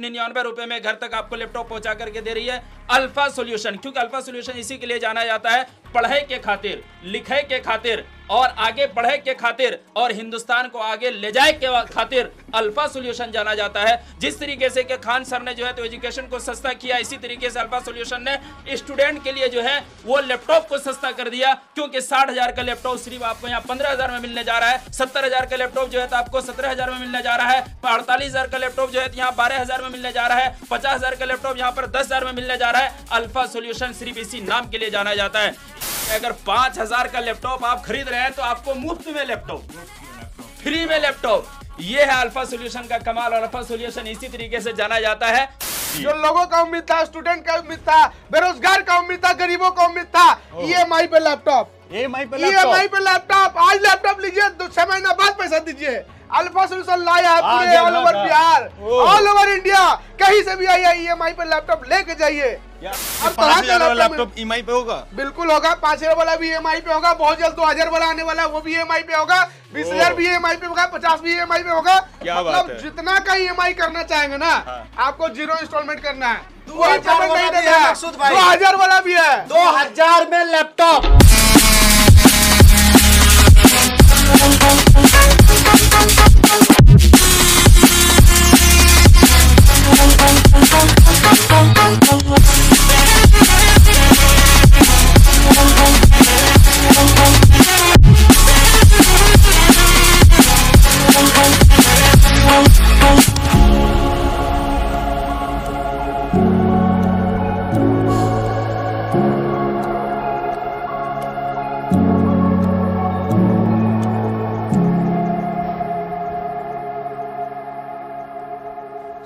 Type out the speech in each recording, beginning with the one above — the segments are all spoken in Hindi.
निन्यानवे रुपए में घर तक आपको लैपटॉप पहुंचा करके दे रही है अल्फा सोल्यूशन क्योंकि अल्फा सोल्यूशन इसी के लिए जाना जाता है पढ़े के खातिर लिखे के खातिर और आगे बढ़े के खातिर और हिंदुस्तान को आगे ले जाए के खातिर अल्फा सोल्यूशन जाना जाता है जिस तरीके से के खान सर ने जो है तो एजुकेशन को सस्ता किया इसी तरीके से अल्फा सोल्यूशन ने स्टूडेंट के लिए जो है वो लैपटॉप को सस्ता कर दिया क्योंकि साठ हजार का लैपटॉप सिर्फ आपको यहाँ पंद्रह हजार में मिलने जा रहा है सत्तर हजार का लैपटॉप जो है तो आपको सत्रह हजार में मिलने जा रहा है अड़तालीस हजार का लैपटॉप जो है तो यहाँ बारह हजार में मिलने जा रहा है पचास हजार का लैपटॉप यहाँ पर दस हजार में मिलने जा रहा है अल्फा सोल्यूशन सिर्फ इसी नाम के लिए जाना जाता है अगर पांच हजार का लैपटॉप आप खरीद रहे हैं तो आपको मुफ्त में लैपटॉप फ्री में लैपटॉप ये है अल्फा सोल्यूशन का कमाल और अल्फा सोल्यूशन इसी तरीके से जाना जाता है जो लोगों का उम्मीद था स्टूडेंट का उम्मीद था बेरोजगार का उम्मीद था गरीबों का उम्मीद था ई एम आई पे लैपटॉप ई पे लैपटॉप आज लैपटॉप लीजिए छह महीना बाद पैसा दीजिए अल्फा सोल्यूशन लाया है पूरे all over Bihar all over India कहीं से भी आइए ईएमआई e पर लैपटॉप लेके जाइए तो लैपटॉप ई e पे होगा बिल्कुल होगा पाँच हजार वाला भी ई e पे होगा बहुत जल्द दो हजार वाला आने वाला वो भी ई पे होगा बीस हजार भी ई पे होगा पचास भी ई पे होगा मतलब जितना का ई करना चाहेंगे ना हाँ। आपको जीरो इंस्टॉलमेंट करना है दो हजार वाला भी है दो हजार में laptop Thank you.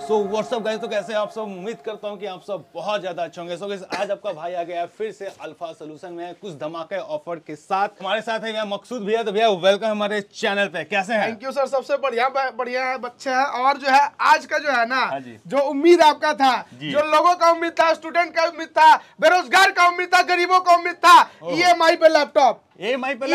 So what's up guys तो कैसे आप सब उम्मीद करता हूँ कि आप सब बहुत ज़्यादा अच्छे होंगे सो so, आज आपका भाई आ गया है फिर से अल्फा सोल्यूशन में कुछ धमाके ऑफर के साथ हमारे साथ है मकसूद भैया तो भैया वेलकम हमारे चैनल पे कैसे हैं थैंक यू सर सबसे बढ़िया बढ़िया है बच्चे हैं और जो है आज का जो है ना हाँ जो उम्मीद आपका था जो लोगों का उम्मीद था स्टूडेंट का उम्मीद था बेरोजगार का उम्मीद था गरीबों का उम्मीद था ई पे लैपटॉप ईएमआई पे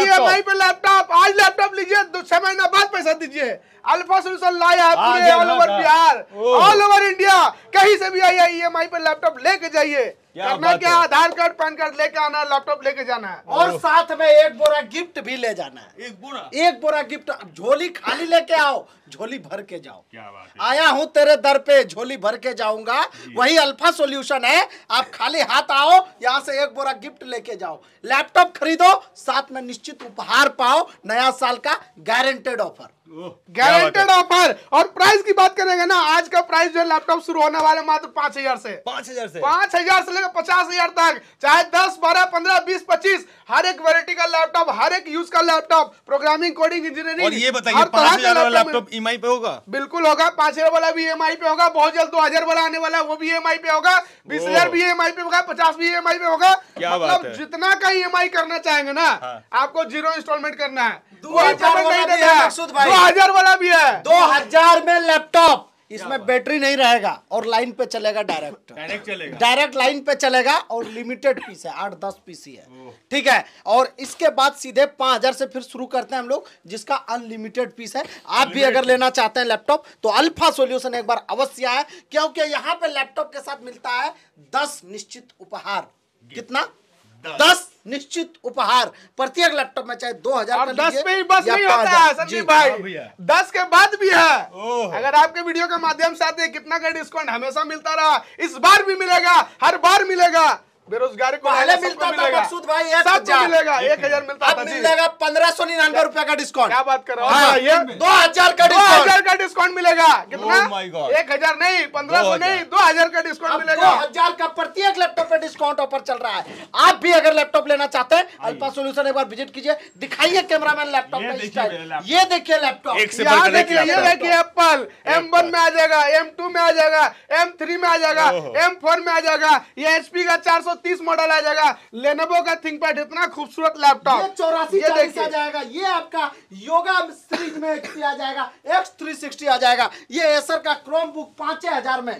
लैपटॉप आज लैपटॉप लीजिए दो छह महीना बाद पैसा दीजिए अल्फा सोल्यूशन लाया all over Bihar all over India कहीं से भी आइए ईएमआई पे लैपटॉप लेके जाइए करना क्या आधार कार्ड पैन कार्ड लेके आना है लैपटॉप लेके जाना है और साथ में एक बोरा गिफ्ट भी ले जाना है एक बोरा एक बोरा गिफ्ट झोली खाली लेके आओ झोली भर के जाओ क्या बात है आया हूँ तेरे दर पे झोली भर के जाऊंगा वही अल्फा सोल्यूशन है आप खाली हाथ आओ यहाँ से एक बोरा गिफ्ट लेके जाओ लैपटॉप खरीदो साथ में निश्चित उपहार पाओ नया साल का गारंटेड ऑफर गारंटेड ऑफर और प्राइस की बात करेंगे ना आज का प्राइस जो लैपटॉप शुरू होने वाले मात्र पाँच हजार से पाँच हजार से पाँच हजार से लेकर लेकर पचास हजार तक चाहे दस बारह पंद्रह बीस पच्चीस हर एक वेरायटी का लैपटॉप हर एक यूज का लैपटॉप प्रोग्रामिंग कोडिंग इंजीनियरिंग और ये बताइए पांच हजार वाला लैपटॉप ई पे होगा बिल्कुल होगा पांच हजार वाला भी ई पे होगा बहुत जल्द दो हजार वाला आने वाला वो भी ई पे होगा बीस हजार भी ई पे होगा पचास भी ई पे होगा मतलब जितना का ई करना चाहेंगे ना हाँ। आपको जीरो इंस्टॉलमेंट करना है दो हजार वाला भी है दो हजार में लैपटॉप इसमें बैटरी नहीं रहेगा और लाइन पे चलेगा डायरेक्ट डायरेक्ट चलेगा डायरेक्ट लाइन पे चलेगा और लिमिटेड पीस है आठ दस पीस ही है ठीक है और इसके बाद सीधे पांच हजार से फिर शुरू करते हैं हम लोग जिसका अनलिमिटेड पीस है आप भी अगर लेना चाहते हैं लैपटॉप तो अल्फा सोल्यूशन एक बार अवश्य आए क्योंकि यहाँ पे लैपटॉप के साथ मिलता है दस निश्चित उपहार कितना दस निश्चित उपहार प्रत्येक लैपटॉप में चाहे दो हजार दस ही बस नहीं होता है भाई हाँ दस के बाद भी है अगर आपके वीडियो के माध्यम से आते कितना का डिस्काउंट हमेशा मिलता रहा इस बार भी मिलेगा हर बार मिलेगा बेरोजगारी को पहले मिलता था मकसूद भाई एक हजार मिलेगा एक हजार मिलता अब मिलेगा पंद्रह सौ निन्यानवे रुपए का डिस्काउंट क्या बात कर रहा हूँ हाँ, हाँ, दो हजार का दो हजार का डिस्काउंट मिलेगा कितना oh एक हजार नहीं पंद्रह सौ नहीं दो हजार का डिस्काउंट मिलेगा दो हजार का प्रत्येक लैपटॉप पे डिस्काउंट ऑफर चल रहा है आप भी अगर लैपटॉप लेना चाहते हैं हाँ अल्फा सोल्यूशन एक बार विजिट कीजिए दिखाइए कैमरा मैन लैपटॉप ये देखिए लैपटॉप यहाँ देखिए ये देखिए एप्पल एम वन में आ जाएगा एम टू में आ जाएगा एम थ्री में आ जाएगा एम oh। फोर में आ जाएगा ये एचपी का चार सौ तीस मॉडल आ जाएगा लेनेवो का थिंक पैड इतना खूबसूरत लैपटॉप चौरासी आ जाएगा ये आपका योगा सीरीज में आ जाएगा एक्स थ्री सिक्सटी आ जाएगा ये एसर का क्रोम बुक पांच हजार में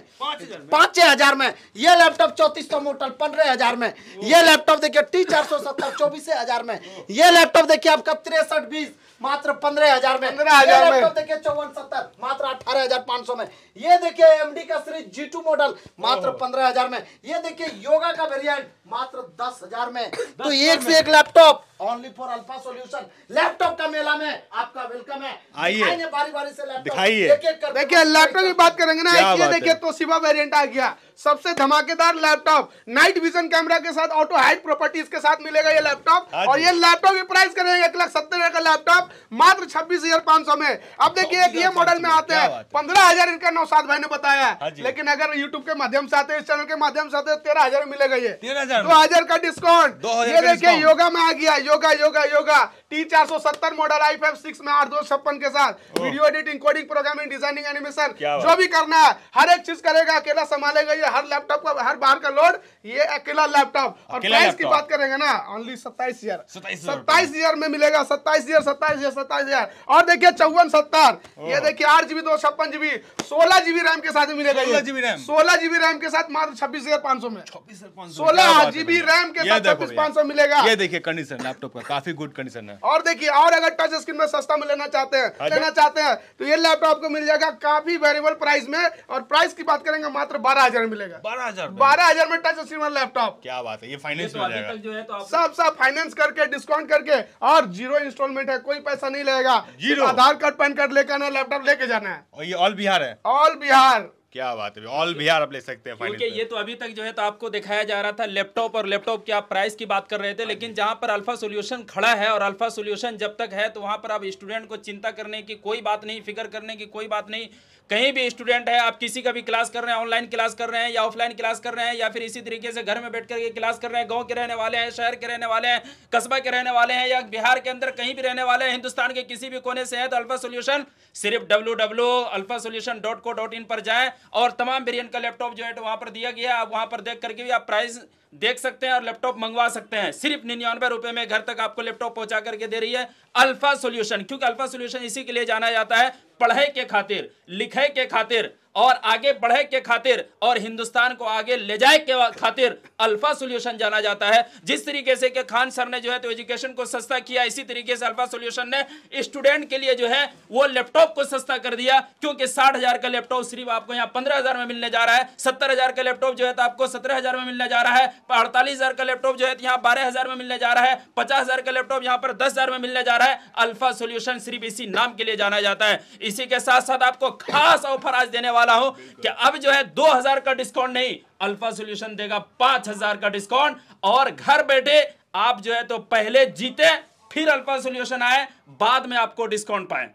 पांच हजार में ये लैपटॉप चौतीस सौ मोटल पंद्रह हजार में ये लैपटॉप देखिए टी चार सौ सत्तर चौबीस हजार में ये लैपटॉप देखिए आपका तिरसठ बीस मात्र पंद्रह हजार में पंद्रह हजार देखिए चौवन सत्तर मात्र अठारह हजार पांच सौ में ये देखिए एमडी का सीरीज जी टू मॉडल मात्र पंद्रह हजार में ये देखिए योगा का वेरियंट again. मात्र दस हजार में तो एक से एक laptop only for alpha solution laptop का मेला में आपका वेलकम है आइए बारी बारी से दिखाइए देखिए लैपटॉप की बात करेंगे ना ये देखिए तो सिवा वेरिएंट आ गया सबसे धमाकेदार लैपटॉप नाइट विजन कैमरा के साथ ऑटो हाइट प्रॉपर्टीज के साथ मिलेगा ये लैपटॉप हाँ और ये लैपटॉप की प्राइस करेंगे एक लाख सत्तर हजार का लैपटॉप मात्र छब्बीस हजार पांच सौ में अब देखिए एक ये मॉडल में आते हैं पंद्रह हजार इनका सात भाई ने बताया हाँ लेकिन अगर यूट्यूब के माध्यम से आते हैं इस चैनल के माध्यम से आते हैं तेरह हजार मिलेगा ये तेरह हजार तो दो हजार का डिस्काउंट ये देखिए योगा में आ गया योगा योगा योगा टी चार सौ सत्तर मॉडल आई फाइव सिक्स में आठ दो छप्पन के साथ video editing coding programming designing animation जो भी करना है हर एक चीज करेगा अकेला संभालेगा ये हर लैपटॉप का हर बार का लोड ये अकेला लैपटॉप और प्राइस की बात करेंगे ना ओनली सत्ताईस हजार सत्ताईस हजार में मिलेगा सत्ताईस हजार सत्ताईस हजार सत्ताईस हजार और देखिये चौवन सत्तर ये देखिए आठ जीबी दो छप्पन जीबी सोलह जीबी रैम के साथ मिलेगा सोलह जीबी रैम सोलह जीबी रैम के साथ मात्र छब्बीस हजार पाँच सौ में सोलह जीबी रैम के साथ छब्बीस पाँच सौ मिलेगा ये देखिए कंडीशन लैपटॉप का काफी गुड कंडीशन है और देखिए और अगर टच स्क्रीन में सस्ता में लेना चाहते हैं अच्छा। लेना चाहते हैं तो ये लैपटॉप आपको मिल जाएगा काफी वेरिएबल प्राइस में और प्राइस की बात करेंगे मात्र बारह हजार में मिलेगा बारह हजार बारह हजार में टच स्क्रीन वाला लैपटॉप क्या बात है ये फाइनेंस तो में जाएगा जो है तो सब सब फाइनेंस करके डिस्काउंट करके और जीरो इंस्टॉलमेंट है कोई पैसा नहीं लगेगा आधार कार्ड पैन कार्ड लेकर लैपटॉप लेके जाना है और ये ऑल बिहार है ऑल बिहार क्या बात है ऑल बिहार आप ले सकते हैं क्योंकि ये तो अभी तक जो है तो आपको दिखाया जा रहा था लैपटॉप और लैपटॉप की आप प्राइस की बात कर रहे थे हाँ लेकिन जहां पर अल्फा सोल्यूशन खड़ा है और अल्फा सोल्यूशन जब तक है तो वहां पर आप स्टूडेंट को चिंता करने की कोई बात नहीं फिक्र करने की कोई बात नहीं कहीं भी स्टूडेंट है आप किसी का भी क्लास कर रहे हैं ऑनलाइन क्लास कर रहे हैं या ऑफलाइन क्लास कर रहे हैं या फिर इसी तरीके से घर में बैठ करके क्लास कर रहे हैं गाँव के रहने वाले हैं शहर के रहने वाले हैं कस्बा के रहने वाले हैं या बिहार के अंदर कहीं भी रहने वाले हैं हिंदुस्तान के किसी भी कोने से तो है तो अल्फा सोल्यूशन सिर्फ W W alpha solution dot co dot in पर जाए और तमाम बिरियन का लैपटॉप जो है वहां वहाँ पर दिया गया आप वहां पर देख करके भी आप प्राइस देख सकते हैं और लैपटॉप मंगवा सकते हैं सिर्फ निन्यानवे रुपए में घर तक आपको लैपटॉप पहुंचा करके दे रही है अल्फा सोल्यूशन क्योंकि अल्फा सोल्यूशन इसी के लिए जाना जाता है पढ़ाई के खातिर लिखाई के खातिर और आगे बढ़े के खातिर और हिंदुस्तान को आगे ले जाए के खातिर अल्फा सोल्यूशन जाना जाता है जिस तरीके से के खान सर ने जो है तो एजुकेशन को सस्ता किया इसी तरीके से अल्फा सोल्यूशन ने स्टूडेंट के लिए जो है वो लैपटॉप को सस्ता कर दिया क्योंकि साठ हजार का लैपटॉप सिर्फ आपको यहाँ पंद्रह हजार में मिलने जा रहा है सत्तर हजार का लैपटॉप जो है तो आपको सत्रह हजार में मिलने जा रहा है अड़तालीस हजार का लैपटॉप जो है तो यहाँ बारह हजार में मिलने जा रहा है पचास हजार का लैपटॉप यहाँ पर दस हजार में मिलने जा रहा है अल्फा सोल्यूशन सिर्फ इसी नाम के लिए जाना जाता है इसी के साथ साथ आपको खास ऑफर आज देने वाला वाला हूं कि अब जो है 2000 का डिस्काउंट नहीं अल्फा सॉल्यूशन देगा 5000 का डिस्काउंट और घर बैठे आप जो है तो पहले जीते फिर अल्फा सॉल्यूशन आए बाद में आपको डिस्काउंट पाए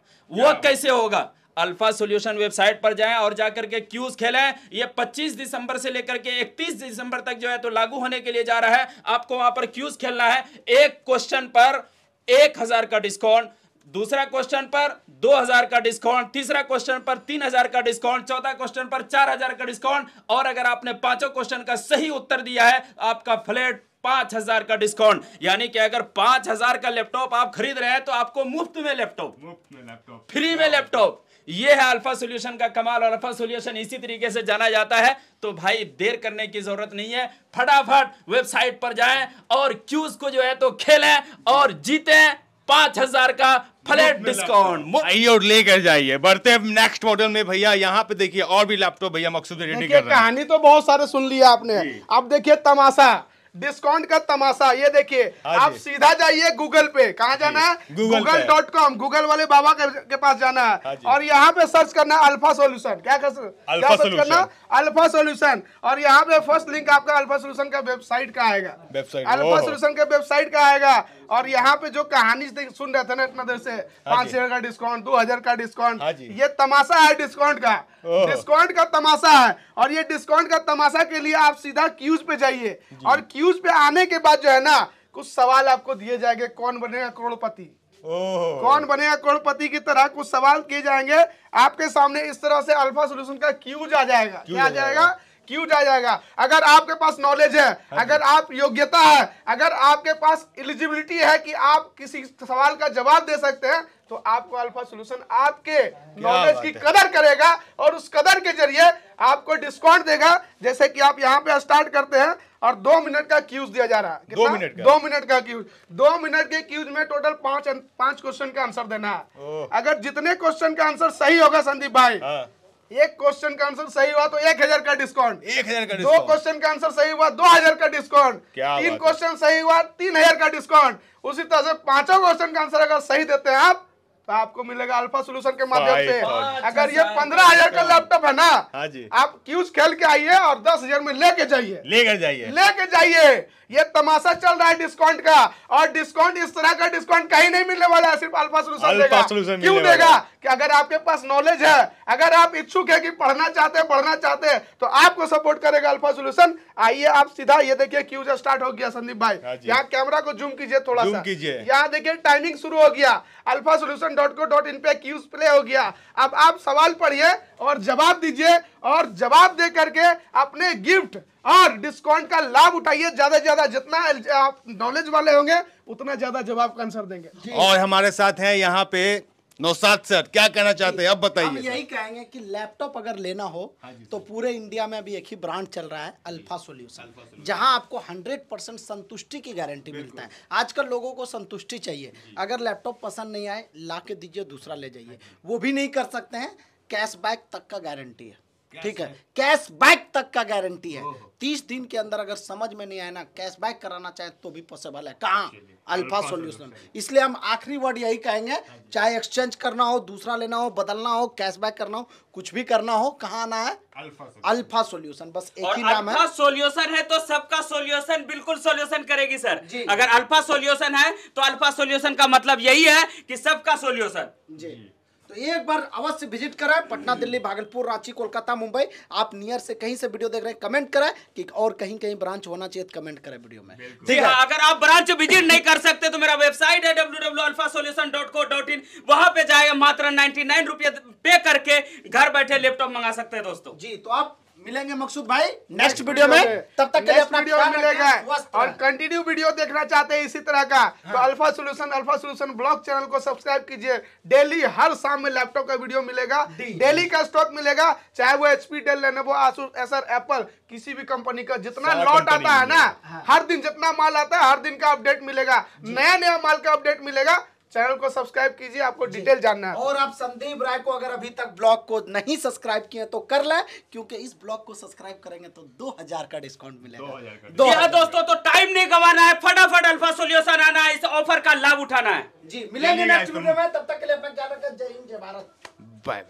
वो कैसे होगा अल्फा सॉल्यूशन वेबसाइट पर जाएं और जाकर के क्यूज खेलें ये 25 दिसंबर से लेकर के 31 दिसंबर तक जो है तो लागू होने के लिए जा रहा है आपको वहां पर क्यूज खेलना है एक क्वेश्चन पर एक हजार का डिस्काउंट दूसरा क्वेश्चन पर 2000 का डिस्काउंट तीसरा क्वेश्चन पर 3000 का डिस्काउंट चौथा क्वेश्चन पर 4000 का डिस्काउंट और अगर आपने पांचों क्वेश्चन का सही उत्तर दिया है आपका फ्लैट पांच हजार का डिस्काउंट यानी कि अगर पांच हजार का लैपटॉप आप खरीद रहे हैं तो आपको मुफ्त में लैपटॉप मुफ्त में लैपटॉप फ्री में लैपटॉप ये है अल्फा सॉल्यूशन का कमाल और अल्फा सॉल्यूशन इसी तरीके से जाना जाता है तो भाई देर करने की जरूरत नहीं है फटाफट वेबसाइट पर जाएं और क्यूज को जो है तो खेलें और जीतें पांच हजार का फ्लैट डिस्काउंट आइए और लेकर जाइए बढ़ते हैं नेक्स्ट मॉडल में भैया यहाँ पे देखिए और भी लैपटॉप भैया मकसूद रेडी कर रहे हैं कहानी तो बहुत सारे सुन लिया आपने अब देखिए तमाशा डिस्काउंट का तमाशा ये देखिए हाँ आप सीधा जाइए गूगल पे कहाँ जाना है गूगल डॉट कॉम गूगल वाले बाबा के पास जाना है हाँ और यहाँ पे सर्च करना अल्फा सोल्यूशन क्या कर क्या सर्च करना अल्फा सोल्यूशन और यहाँ पे फर्स्ट लिंक आपका अल्फा सोल्यूशन का वेबसाइट का आएगा अल्फा सोल्यूशन का वेबसाइट का आएगा और यहाँ पे जो कहानी सुन रहे थे ना इतना देर से हाँ पांच हजार का डिस्काउंट दो हजार का डिस्काउंट ये तमाशा है डिस्काउंट का डिस्काउंट का तमाशा है और ये डिस्काउंट का तमाशा के लिए आप सीधा क्यूज पे जाइए और क्यूज न्यूज पे आने के बाद जो है ना कुछ सवाल आपको दिए जाएंगे कौन बनेगा करोड़पति कौन बनेगा करोड़पति की तरह कुछ सवाल किए जाएंगे आपके सामने इस तरह से अल्फा सोल्यूशन का क्यूज आ जाएगा क्या आ जाएगा क्यों जा जाएगा अगर आपके पास नॉलेज है हाँ अगर आप योग्यता है अगर आपके पास एलिजिबिलिटी है कि आप किसी सवाल का जवाब दे सकते हैं तो आपको अल्फा सोल्यूशन आपके नॉलेज की कदर करेगा और उस कदर के जरिए आपको डिस्काउंट देगा जैसे कि आप यहाँ पे स्टार्ट करते हैं और दो मिनट का क्यूज दिया जा रहा है दो मिनट का दो मिनट का क्यूज दो मिनट के क्यूज में टोटल पांच अं- पांच क्वेश्चन का आंसर देना है अगर जितने क्वेश्चन का आंसर सही होगा संदीप भाई हाँ। एक क्वेश्चन का आंसर सही हुआ तो एक हजार का डिस्काउंट एक हजार का दो क्वेश्चन का आंसर सही हुआ दो हजार का डिस्काउंट तीन क्वेश्चन सही हुआ तीन हजार का डिस्काउंट उसी तरह से पांचों क्वेश्चन का आंसर अगर सही देते हैं आप तो आपको मिलेगा अल्फा सोल्यूशन के माध्यम से हाँ, अच्छा, अगर ये पंद्रह हजार का लैपटॉप है ना हाँ जी आप क्यूज खेल के आइए और दस हजार में लेके जाइए लेके जाइए लेके जाइए ये तमाशा चल रहा है डिस्काउंट का और डिस्काउंट इस तरह का डिस्काउंट कहीं नहीं मिलने वाला है सिर्फ अल्फा सोल्यूशन देगा क्यों देगा कि अगर आपके पास नॉलेज है अगर आप इच्छुक है कि पढ़ना चाहते हैं पढ़ना चाहते हैं तो आपको सपोर्ट करेगा अल्फा सोल्यूशन आइए आप सीधा ये देखिए क्यूज स्टार्ट हो गया संदीप भाई हाँ यहाँ कैमरा को जूम कीजिए थोड़ा सा यहाँ देखिए टाइमिंग शुरू हो गया alpha solution dot co dot in पे क्यूज प्ले हो गया अब आप सवाल पढ़िए और जवाब दीजिए और जवाब दे करके अपने गिफ्ट और डिस्काउंट का लाभ उठाइए ज्यादा से ज्यादा जितना आप नॉलेज वाले होंगे उतना ज्यादा जवाब का आंसर देंगे और हमारे साथ हैं यहाँ पे नौसाद सर क्या कहना चाहते हैं अब बताइए हम यही कहेंगे कि लैपटॉप अगर लेना हो हाँ तो पूरे इंडिया में अभी एक ही ब्रांड चल रहा है अल्फा सोल्यूशन जहां आपको 100 परसेंट संतुष्टि की गारंटी मिलता है आजकल लोगों को संतुष्टि चाहिए अगर लैपटॉप पसंद नहीं आए ला के दीजिए दूसरा ले जाइए वो भी नहीं कर सकते हैं बैक तक का गारंटी है ठीक है कैश बैक तक का गारंटी है तीस दिन के अंदर अगर समझ में नहीं आया ना कैश बैक कराना चाहे तो भी पॉसिबल है कहाँ अल्फा सोल्यूशन इसलिए हम आखिरी वर्ड यही कहेंगे हाँ चाहे एक्सचेंज करना हो दूसरा लेना हो बदलना हो कैश बैक करना हो कुछ भी करना हो कहाँ आना है अल्फा सोल्यूशन बस एक ही नाम है सोल्यूशन है तो सबका सोल्यूशन बिल्कुल सोल्यूशन करेगी सर अगर अल्फा सोल्यूशन है तो अल्फा सोल्यूशन का मतलब यही है कि सबका सोल्यूशन जी तो एक बार अवश्य विजिट कराए पटना दिल्ली भागलपुर रांची कोलकाता मुंबई आप नियर से कहीं से वीडियो देख रहे हैं कमेंट कराए कि और कहीं कहीं ब्रांच होना चाहिए तो कमेंट करें वीडियो में जी हाँ अगर आप ब्रांच विजिट नहीं कर सकते तो मेरा वेबसाइट है डब्ल्यू वहां पे जाए मात्र नाइनटी रुपया पे करके घर बैठे लैपटॉप मंगा सकते हैं दोस्तों जी तो आप मिलेंगे मकसूद भाई नेक्स्ट वीडियो में तब तक के लिए अपना वीडियो मिलेगा और कंटिन्यू वीडियो देखना चाहते हैं इसी तरह का तो alpha solution alpha solution blog channel को सब्सक्राइब कीजिए डेली हर शाम में लैपटॉप का वीडियो मिलेगा डेली का स्टॉक मिलेगा चाहे वो HP Dell Lenovo Asus Acer Apple किसी भी कंपनी का जितना लॉट आता है ना हाँ। हर दिन जितना माल आता है हर दिन का अपडेट मिलेगा नया नया माल का अपडेट मिलेगा चैनल को सब्सक्राइब कीजिए आपको डिटेल जानना है और आप संदीप राय को अगर अभी तक ब्लॉग को नहीं सब्सक्राइब किए तो कर लें क्योंकि इस ब्लॉग को सब्सक्राइब करेंगे तो दो हजार का डिस्काउंट मिलेगा दो हजार हाँ दोस्तों तो टाइम नहीं गंवाना है फटाफट अल्फा सोल्यूशन आना है इस ऑफर का लाभ उठाना है जी मिलेंगे नेक्स्ट वीडियो में तब तक के लिए अपना रखें जय हिंद जय भारत बाय बाय